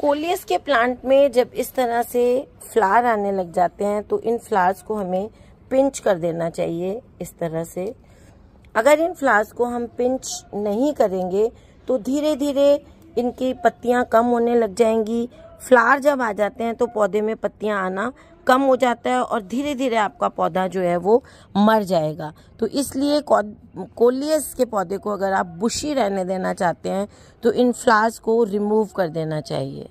coleus के plant में जब इस तरह से फ्लावर आने लग जाते हैं तो इन फ्लावर्स को हमें पिंच कर देना चाहिए इस तरह से अगर इन फ्लावर्स को हम पिंच नहीं करेंगे तो धीरे धीरे इनकी पत्तियां कम होने लग जाएंगी फ्लावर जब आ जाते हैं तो पौधे में पत्तियाँ आना कम हो जाता है और धीरे धीरे आपका पौधा जो है वो मर जाएगा तो इसलिए कोलियस के पौधे को अगर आप बुशी रहने देना चाहते हैं तो इन फ्लावर्स को रिमूव कर देना चाहिए